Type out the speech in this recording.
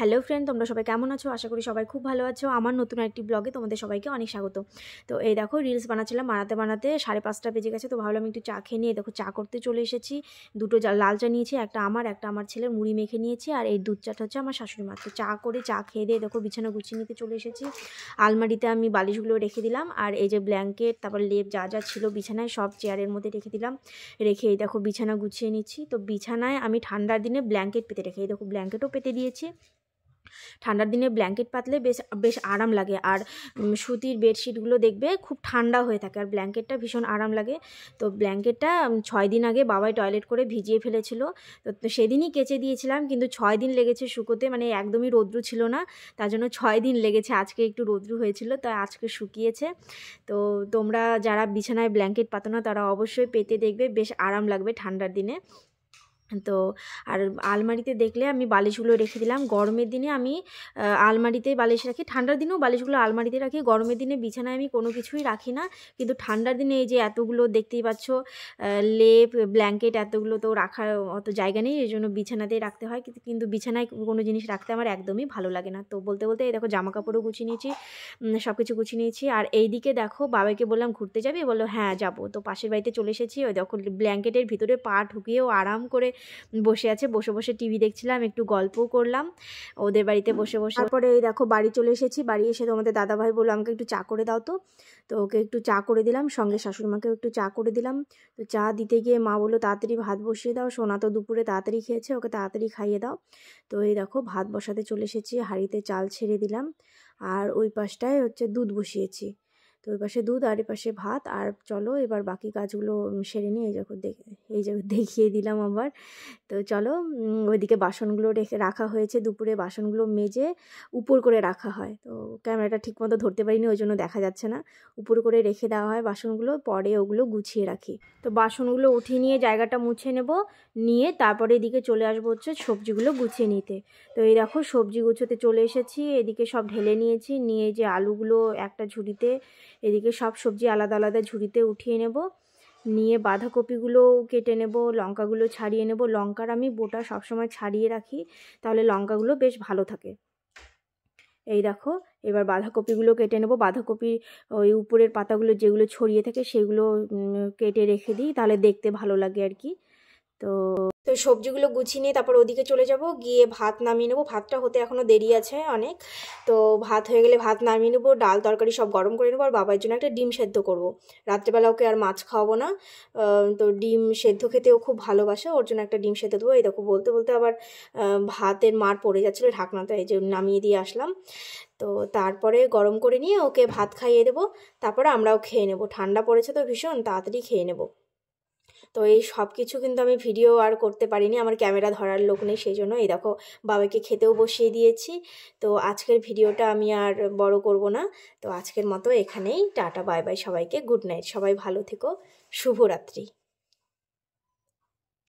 hello friend তোমরা সবাই কেমন আছো আশা করি সবাই খুব ভালো আছো আমার নতুন একটি ব্লগে তোমাদের সবাইকে অনেক স্বাগত তো এই দেখো রিলস বানাচ্ছিলাম বানাতে বানাতে সাড়ে পাঁচটা বেজে গেছে তো ভাবলাম একটু চা খেয়ে নিয়ে দেখো চা করতে চলে এসেছি দুটো লাল চা নিয়েছি একটা আমার একটা আমার ছেলের মুড়ি মেখে নিয়েছি আর এই দুধ চাটা হচ্ছে আমার শাশুড়ি মাত্র চা করে চা খেয়ে দিয়ে দেখো বিছানা গুছিয়ে নিতে চলে এসেছি আলমারিতে আমি বালিশগুলো রেখে দিলাম আর এই যে ব্ল্যাঙ্কেট তারপর লেপ যা যা ছিল বিছানায় সব চেয়ারের মধ্যে রেখে দিলাম রেখে এই দেখো বিছানা গুছিয়ে নিচ্ছি তো বিছানায় আমি ঠান্ডার দিনে ব্ল্যাঙ্কেট পেতে রেখে এই দেখো ব্ল্যাঙ্কেটও পেতে দিয়েছি ঠান্ডার দিনে ব্ল্যাঙ্কেট পাতলে বেশ বেশ আরাম লাগে আর সুতির বেডশিটগুলো দেখবে খুব ঠান্ডা হয়ে থাকে আর ব্ল্যাঙ্কেটটা ভীষণ আরাম লাগে তো ব্ল্যাঙ্কেটটা ছয় দিন আগে বাবাই টয়লেট করে ভিজিয়ে ফেলেছিল তো সেদিনই কেচে দিয়েছিলাম কিন্তু ছয় দিন লেগেছে শুকোতে মানে একদমই রোদ্রু ছিল না তার জন্য ছয় দিন লেগেছে আজকে একটু রোদ্রু হয়েছিল তাই আজকে শুকিয়েছে তো তোমরা যারা বিছানায় ব্ল্যাঙ্কেট পাতো না তারা অবশ্যই পেতে দেখবে বেশ আরাম লাগবে ঠান্ডার দিনে তো আর আলমারিতে দেখলে আমি বালিশগুলো রেখে দিলাম গরমের দিনে আমি আলমারিতে বালিশ রাখি ঠান্ডার দিনেও বালিশগুলো আলমারিতে রাখি গরমের দিনে বিছানায় আমি কোনো কিছুই রাখি না কিন্তু ঠান্ডার দিনে এই যে এতগুলো দেখতেই পাচ্ছ লেপ ব্ল্যাঙ্কেট এতগুলো তো রাখার অত জায়গা নেই এই জন্য বিছানাতেই রাখতে হয় কিন্তু বিছানায় কোনো জিনিস রাখতে আমার একদমই ভালো লাগে না তো বলতে বলতে এই দেখো জামা কাপড়ও গুছিয়ে নিয়েছি সব কিছু গুছিয়ে নিয়েছি আর এই দিকে দেখো বাবাকে বললাম ঘুরতে যাবি বললো হ্যাঁ যাবো তো পাশের বাড়িতে চলে এসেছি ওই দেখো ব্ল্যাঙ্কেটের ভিতরে পা ঢুকিয়েও আরাম করে বসে আছে বসে বসে টিভি দেখছিলাম একটু গল্প করলাম ওদের বাড়িতে বসে বসে তারপরে এই দেখো বাড়ি চলে এসেছি বাড়ি এসে তোমাদের দাদাভাই বললো আমাকে একটু চা করে দাও তো তো ওকে একটু চা করে দিলাম সঙ্গে শাশুড়িমাকেও একটু চা করে দিলাম তো চা দিতে গিয়ে মা বললো তাড়াতাড়ি ভাত বসিয়ে দাও সোনা তো দুপুরে তাড়াতাড়ি খেয়েছে ওকে তাড়াতাড়ি খাইয়ে দাও তো এই দেখো ভাত বসাতে চলে এসেছি হাঁড়িতে চাল ছেড়ে দিলাম আর ওই পাশটায় হচ্ছে দুধ বসিয়েছি তো ওই পাশে দুধ আর পাশে ভাত আর চলো এবার বাকি কাজগুলো সেরে নিয়ে এই যখন এই যখন দেখিয়ে দিলাম আবার তো চলো ওইদিকে বাসনগুলো রেখে রাখা হয়েছে দুপুরে বাসনগুলো মেজে উপর করে রাখা হয় তো ক্যামেরাটা ঠিকমতো ধরতে পারিনি ওই জন্য দেখা যাচ্ছে না উপর করে রেখে দেওয়া হয় বাসনগুলো পরে ওগুলো গুছিয়ে রাখি তো বাসনগুলো উঠিয়ে নিয়ে জায়গাটা মুছে নেব নিয়ে তারপরে এদিকে চলে আসবো হচ্ছে সবজিগুলো গুছিয়ে নিতে তো এই দেখো সবজি গুছোতে চলে এসেছি এদিকে সব ঢেলে নিয়েছি নিয়ে যে আলুগুলো একটা ঝুড়িতে এদিকে সব সবজি আলাদা আলাদা ঝুড়িতে উঠিয়ে নেব নিয়ে বাঁধাকপিগুলো কেটে নেব লঙ্কাগুলো ছাড়িয়ে নেব লঙ্কার আমি বোটা সবসময় ছাড়িয়ে রাখি তাহলে লঙ্কাগুলো বেশ ভালো থাকে এই দেখো এবার বাঁধাকপিগুলো কেটে নেব বাঁধাকপি ওই উপরের পাতাগুলো যেগুলো ছড়িয়ে থাকে সেগুলো কেটে রেখে দিই তাহলে দেখতে ভালো লাগে আর কি তো তো সবজিগুলো গুছিয়ে নিয়ে তারপর ওদিকে চলে যাব গিয়ে ভাত নামিয়ে নেবো ভাতটা হতে এখনও দেরি আছে অনেক তো ভাত হয়ে গেলে ভাত নামিয়ে নেবো ডাল তরকারি সব গরম করে নেবো আর বাবার জন্য একটা ডিম সেদ্ধ করবো রাত্রেবেলা ওকে আর মাছ খাওয়াবো না তো ডিম সেদ্ধ খেতেও খুব ভালোবাসে ওর জন্য একটা ডিম সেদ্ধ দেবো এই দেখো বলতে বলতে আবার ভাতের মার পড়ে যাচ্ছিলো ঢাকনাতে এই যে নামিয়ে দিয়ে আসলাম তো তারপরে গরম করে নিয়ে ওকে ভাত খাইয়ে দেবো তারপরে আমরাও খেয়ে নেবো ঠান্ডা পড়েছে তো ভীষণ তাড়াতাড়ি খেয়ে নেবো তো এই সব কিছু কিন্তু আমি ভিডিও আর করতে পারিনি আমার ক্যামেরা ধরার লোক নেই সেই জন্য এই দেখো বাবাকে খেতেও বসিয়ে দিয়েছি তো আজকের ভিডিওটা আমি আর বড় করব না তো আজকের মতো এখানেই টাটা বাই বাই সবাইকে গুড নাইট সবাই ভালো থেকো শুভরাত্রি